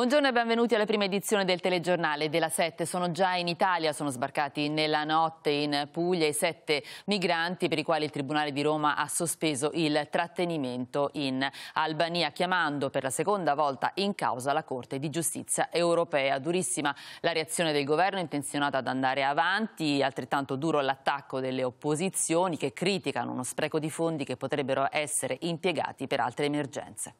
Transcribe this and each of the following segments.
Buongiorno e benvenuti alla prima edizione del telegiornale della 7. Sono già in Italia, sono sbarcati nella notte in Puglia i sette migranti per i quali il Tribunale di Roma ha sospeso il trattenimento in Albania, chiamando per la seconda volta in causa la Corte di Giustizia europea. Durissima la reazione del governo intenzionata ad andare avanti, altrettanto duro l'attacco delle opposizioni che criticano uno spreco di fondi che potrebbero essere impiegati per altre emergenze.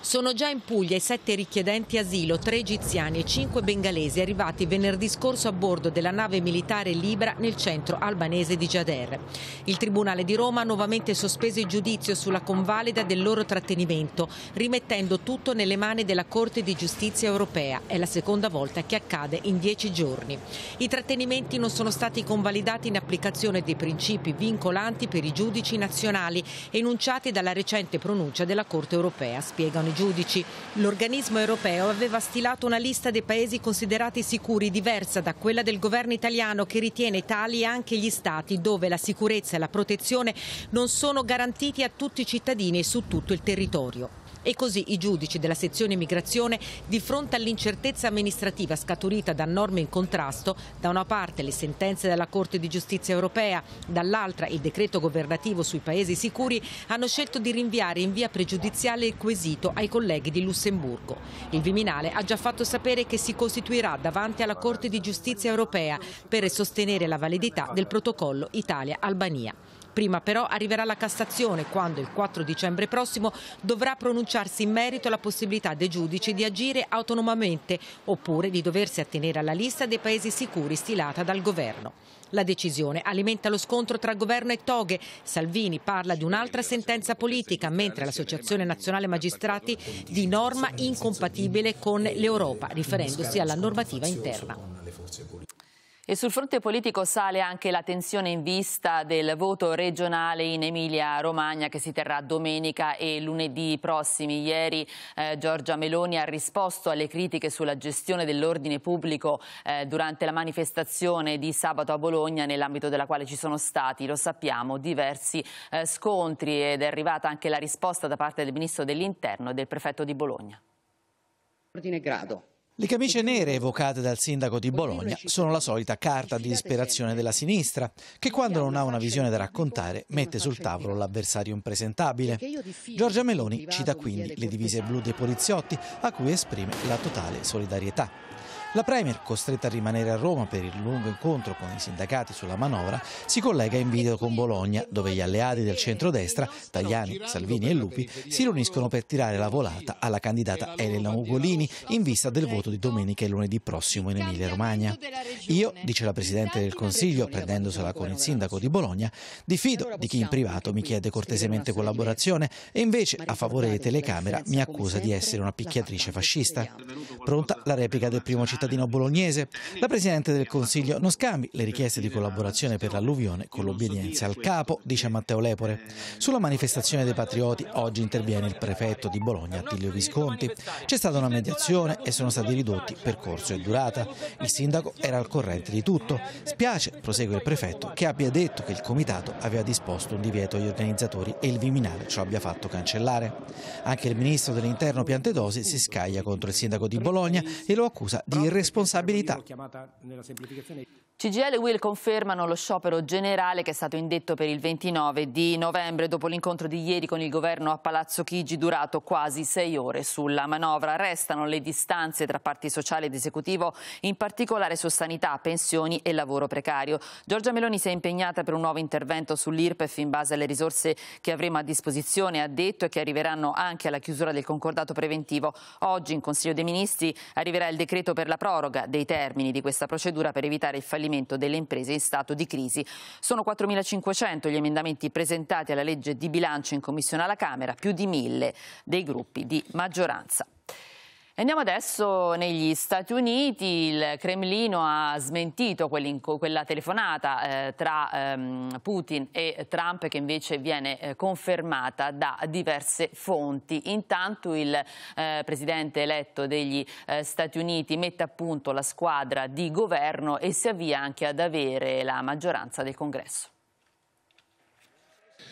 Sono già in Puglia i sette richiedenti asilo, tre egiziani e cinque bengalesi arrivati venerdì scorso a bordo della nave militare Libra nel centro albanese di Giader. Il Tribunale di Roma ha nuovamente sospeso il giudizio sulla convalida del loro trattenimento, rimettendo tutto nelle mani della Corte di Giustizia europea. È la seconda volta che accade in dieci giorni. I trattenimenti non sono stati convalidati in applicazione dei principi vincolanti per i giudici nazionali enunciati dalla recente pronuncia della Corte europea, spiegano i giudici. L'organismo europeo aveva stilato una lista dei paesi considerati sicuri diversa da quella del governo italiano che ritiene tali anche gli stati dove la sicurezza e la protezione non sono garantiti a tutti i cittadini e su tutto il territorio. E così i giudici della sezione migrazione, di fronte all'incertezza amministrativa scaturita da norme in contrasto, da una parte le sentenze della Corte di Giustizia europea, dall'altra il decreto governativo sui paesi sicuri, hanno scelto di rinviare in via pregiudiziale il quesito ai colleghi di Lussemburgo. Il Viminale ha già fatto sapere che si costituirà davanti alla Corte di Giustizia europea per sostenere la validità del protocollo Italia-Albania prima però arriverà la Cassazione quando il 4 dicembre prossimo dovrà pronunciarsi in merito alla possibilità dei giudici di agire autonomamente oppure di doversi attenere alla lista dei paesi sicuri stilata dal governo. La decisione alimenta lo scontro tra governo e toghe. Salvini parla di un'altra sentenza politica, mentre l'Associazione Nazionale Magistrati di norma incompatibile con l'Europa, riferendosi alla normativa interna. E sul fronte politico sale anche la tensione in vista del voto regionale in Emilia-Romagna che si terrà domenica e lunedì prossimi. Ieri eh, Giorgia Meloni ha risposto alle critiche sulla gestione dell'ordine pubblico eh, durante la manifestazione di sabato a Bologna nell'ambito della quale ci sono stati, lo sappiamo, diversi eh, scontri ed è arrivata anche la risposta da parte del Ministro dell'Interno e del Prefetto di Bologna. Ordine grado le camicie nere evocate dal sindaco di Bologna sono la solita carta di disperazione della sinistra, che quando non ha una visione da raccontare mette sul tavolo l'avversario impresentabile. Giorgia Meloni cita quindi le divise blu dei poliziotti, a cui esprime la totale solidarietà. La Premier, costretta a rimanere a Roma per il lungo incontro con i sindacati sulla manovra, si collega in video con Bologna, dove gli alleati del centrodestra, Tagliani, Salvini e Lupi, si riuniscono per tirare la volata alla candidata Elena Ugolini in vista del voto di domenica e lunedì prossimo in Emilia-Romagna. Io, dice la Presidente del Consiglio, prendendosela con il sindaco di Bologna, diffido di chi in privato mi chiede cortesemente collaborazione e invece, a favore di telecamera, mi accusa di essere una picchiatrice fascista. Pronta la replica del primo cittadino cittadino bolognese. La Presidente del Consiglio non scambi le richieste di collaborazione per l'alluvione con l'obbedienza al capo, dice Matteo Lepore. Sulla manifestazione dei patrioti oggi interviene il prefetto di Bologna Attilio Visconti. C'è stata una mediazione e sono stati ridotti percorso e durata. Il sindaco era al corrente di tutto. Spiace, prosegue il prefetto, che abbia detto che il comitato aveva disposto un divieto agli organizzatori e il Viminale ciò abbia fatto cancellare. Anche il ministro dell'interno Piantedosi si scaglia contro il sindaco di Bologna e lo accusa di irresponsabilità. CGL e Will confermano lo sciopero generale che è stato indetto per il 29 di novembre dopo l'incontro di ieri con il governo a Palazzo Chigi durato quasi sei ore sulla manovra. Restano le distanze tra parti sociali ed esecutivo, in particolare su sanità, pensioni e lavoro precario. Giorgia Meloni si è impegnata per un nuovo intervento sull'IRPEF in base alle risorse che avremo a disposizione, ha detto, e che arriveranno anche alla chiusura del concordato preventivo. Oggi in Consiglio dei Ministri arriverà il decreto per la proroga dei termini di questa procedura per evitare il fallimento trasferimento delle imprese in stato di crisi. Sono 4.500 gli emendamenti presentati alla legge di bilancio in commissione alla Camera, più di 1.000 dei gruppi di maggioranza. Andiamo adesso negli Stati Uniti, il Cremlino ha smentito quella telefonata eh, tra ehm, Putin e Trump che invece viene eh, confermata da diverse fonti. Intanto il eh, presidente eletto degli eh, Stati Uniti mette a punto la squadra di governo e si avvia anche ad avere la maggioranza del congresso.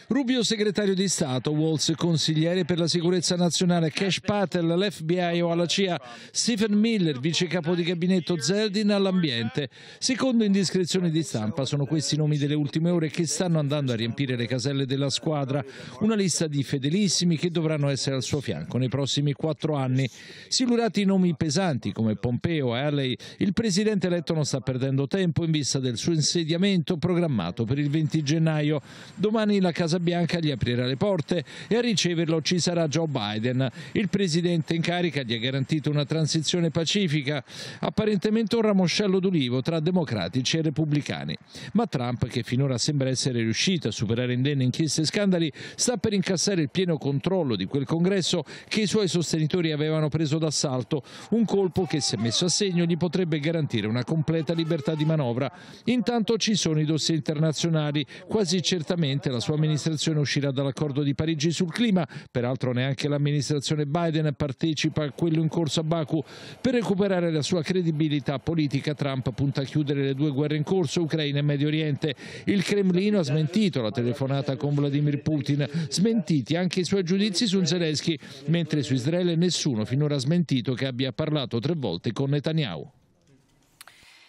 Rubio segretario di Stato, Walz consigliere per la sicurezza nazionale, Cash Patel all'FBI o alla CIA, Stephen Miller vice capo di gabinetto Zeldin all'ambiente. Secondo indiscrezioni di stampa sono questi i nomi delle ultime ore che stanno andando a riempire le caselle della squadra, una lista di fedelissimi che dovranno essere al suo fianco nei prossimi quattro anni. Silurati nomi pesanti come Pompeo e Alley, il presidente eletto non sta perdendo tempo in vista del suo insediamento programmato per il 20 gennaio. Domani la Casa Casa Bianca gli aprirà le porte e a riceverlo ci sarà Joe Biden. Il presidente in carica gli ha garantito una transizione pacifica, apparentemente un ramoscello d'ulivo tra democratici e repubblicani. Ma Trump, che finora sembra essere riuscito a superare indenne inchieste e scandali, sta per incassare il pieno controllo di quel congresso che i suoi sostenitori avevano preso d'assalto, un colpo che se messo a segno gli potrebbe garantire una completa libertà di manovra. Intanto ci sono i dossier internazionali, quasi certamente la sua amministrazione amministrazione uscirà dall'accordo di Parigi sul clima, peraltro neanche l'amministrazione Biden partecipa a quello in corso a Baku. Per recuperare la sua credibilità politica Trump punta a chiudere le due guerre in corso, Ucraina e Medio Oriente. Il Cremlino ha smentito la telefonata con Vladimir Putin, smentiti anche i suoi giudizi su Zelensky, mentre su Israele nessuno finora ha smentito che abbia parlato tre volte con Netanyahu.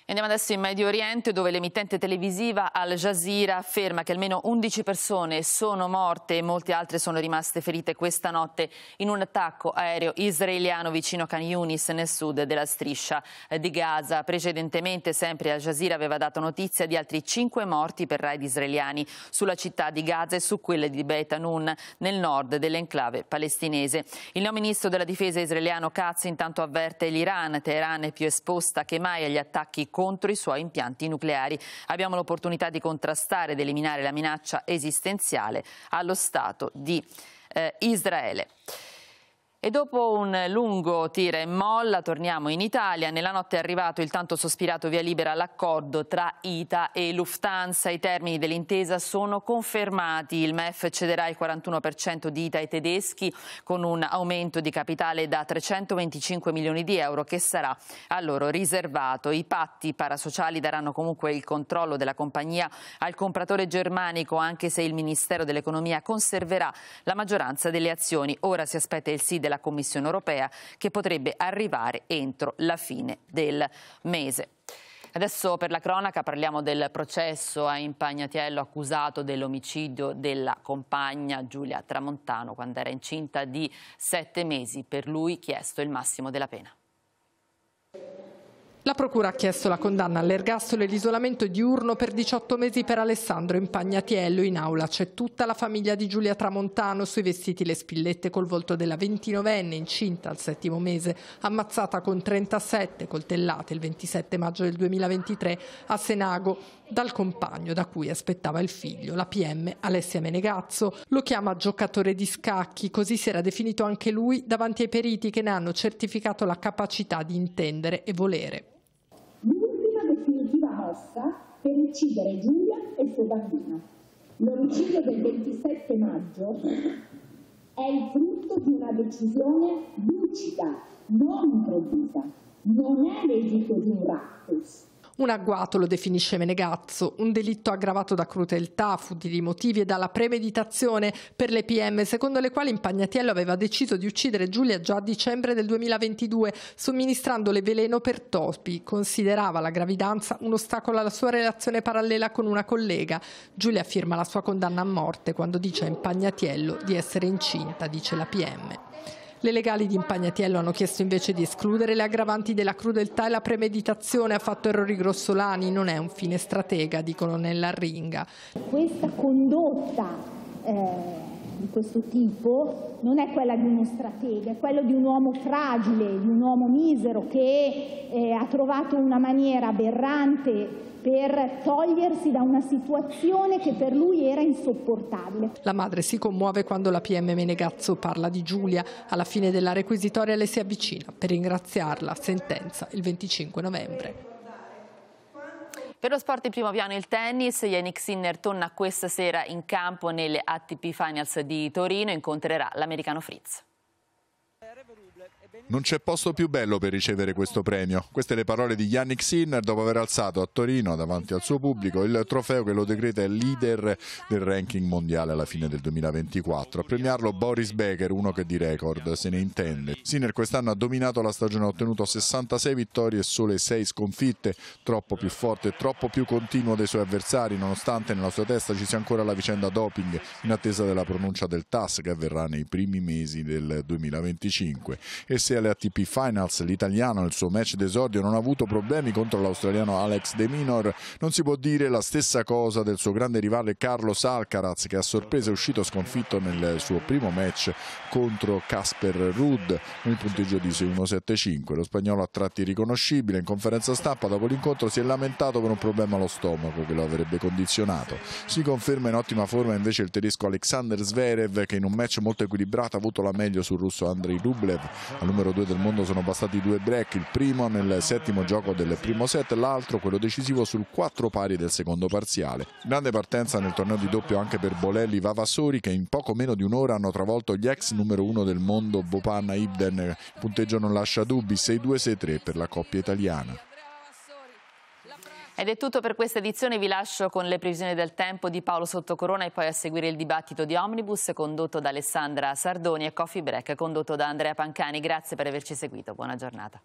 Andiamo adesso in Medio Oriente dove l'emittente televisiva Al Jazeera afferma che almeno 11 persone sono morte e molte altre sono rimaste ferite questa notte in un attacco aereo israeliano vicino a Khan Yunis nel sud della striscia di Gaza. Precedentemente sempre Al Jazeera aveva dato notizia di altri 5 morti per raid israeliani sulla città di Gaza e su quelle di Beit Hanun nel nord dell'enclave palestinese. Il nuovo ministro della difesa israeliano Katz intanto avverte l'Iran, Teheran è più esposta che mai agli attacchi contro i suoi impianti nucleari. Abbiamo l'opportunità di contrastare ed eliminare la minaccia esistenziale allo Stato di eh, Israele. E dopo un lungo tira e molla torniamo in Italia. Nella notte è arrivato il tanto sospirato via libera l'accordo tra ITA e Lufthansa. I termini dell'intesa sono confermati. Il MEF cederà il 41% di ITA ai tedeschi con un aumento di capitale da 325 milioni di euro che sarà a loro riservato. I patti parasociali daranno comunque il controllo della compagnia al compratore germanico anche se il Ministero dell'Economia conserverà la maggioranza delle azioni. Ora si aspetta il SIDE della Commissione europea che potrebbe arrivare entro la fine del mese. Adesso per la cronaca parliamo del processo a Impagnatiello accusato dell'omicidio della compagna Giulia Tramontano quando era incinta di sette mesi. Per lui chiesto il massimo della pena. La Procura ha chiesto la condanna all'ergastolo e l'isolamento diurno per 18 mesi per Alessandro Impagnatiello. In aula c'è tutta la famiglia di Giulia Tramontano, sui vestiti le spillette col volto della 29enne incinta al settimo mese, ammazzata con 37 coltellate il 27 maggio del 2023 a Senago dal compagno da cui aspettava il figlio, la PM Alessia Menegazzo. Lo chiama giocatore di scacchi, così si era definito anche lui davanti ai periti che ne hanno certificato la capacità di intendere e volere bassa per uccidere Giulia e il suo bambino. L'omicidio del 27 maggio è il frutto di una decisione lucida, non improvvisa, non è l'esito di un raptus, un agguato lo definisce Menegazzo, un delitto aggravato da crudeltà, di motivi e dalla premeditazione per le PM, secondo le quali Impagnatiello aveva deciso di uccidere Giulia già a dicembre del 2022, somministrandole veleno per topi. Considerava la gravidanza un ostacolo alla sua relazione parallela con una collega. Giulia firma la sua condanna a morte quando dice a Impagnatiello di essere incinta, dice la PM. Le legali di Impagnatiello hanno chiesto invece di escludere le aggravanti della crudeltà e la premeditazione, ha fatto errori grossolani, non è un fine stratega, dicono nella ringa. Questa condotta eh di questo tipo non è quella di uno stratega, è quella di un uomo fragile, di un uomo misero che eh, ha trovato una maniera aberrante per togliersi da una situazione che per lui era insopportabile. La madre si commuove quando la PM Menegazzo parla di Giulia. Alla fine della requisitoria le si avvicina per ringraziarla. Sentenza il 25 novembre. Per lo sport in primo piano il tennis, Yannick Sinner torna questa sera in campo nelle ATP Finals di Torino e incontrerà l'americano Fritz. Non c'è posto più bello per ricevere questo premio. Queste le parole di Yannick Sinner dopo aver alzato a Torino, davanti al suo pubblico, il trofeo che lo decreta il leader del ranking mondiale alla fine del 2024. A premiarlo Boris Becker, uno che di record se ne intende. Sinner quest'anno ha dominato la stagione, ha ottenuto 66 vittorie e sole 6 sconfitte. Troppo più forte, troppo più continuo dei suoi avversari, nonostante nella sua testa ci sia ancora la vicenda doping, in attesa della pronuncia del TAS che avverrà nei primi mesi del 2025 e se alle ATP Finals l'italiano nel suo match d'esordio non ha avuto problemi contro l'australiano Alex De Minor, non si può dire la stessa cosa del suo grande rivale Carlos Alcaraz che a sorpresa è uscito sconfitto nel suo primo match contro Casper Rudd con il punteggio di 6-1-7-5. Lo spagnolo a tratti riconoscibile in conferenza stampa dopo l'incontro si è lamentato per un problema allo stomaco che lo avrebbe condizionato. Si conferma in ottima forma invece il tedesco Alexander Zverev che in un match molto equilibrato ha avuto la meglio sul russo Andrei Rublev al numero 2 del mondo sono bastati due break, il primo nel settimo gioco del primo set, l'altro quello decisivo sul 4 pari del secondo parziale. Grande partenza nel torneo di doppio anche per Bolelli Vavasori che in poco meno di un'ora hanno travolto gli ex numero 1 del mondo Bopanna Ibden, punteggio non lascia dubbi 6-2-6-3 per la coppia italiana. Ed è tutto per questa edizione, vi lascio con le previsioni del tempo di Paolo Sottocorona e poi a seguire il dibattito di Omnibus condotto da Alessandra Sardoni e Coffee Break condotto da Andrea Pancani. Grazie per averci seguito, buona giornata.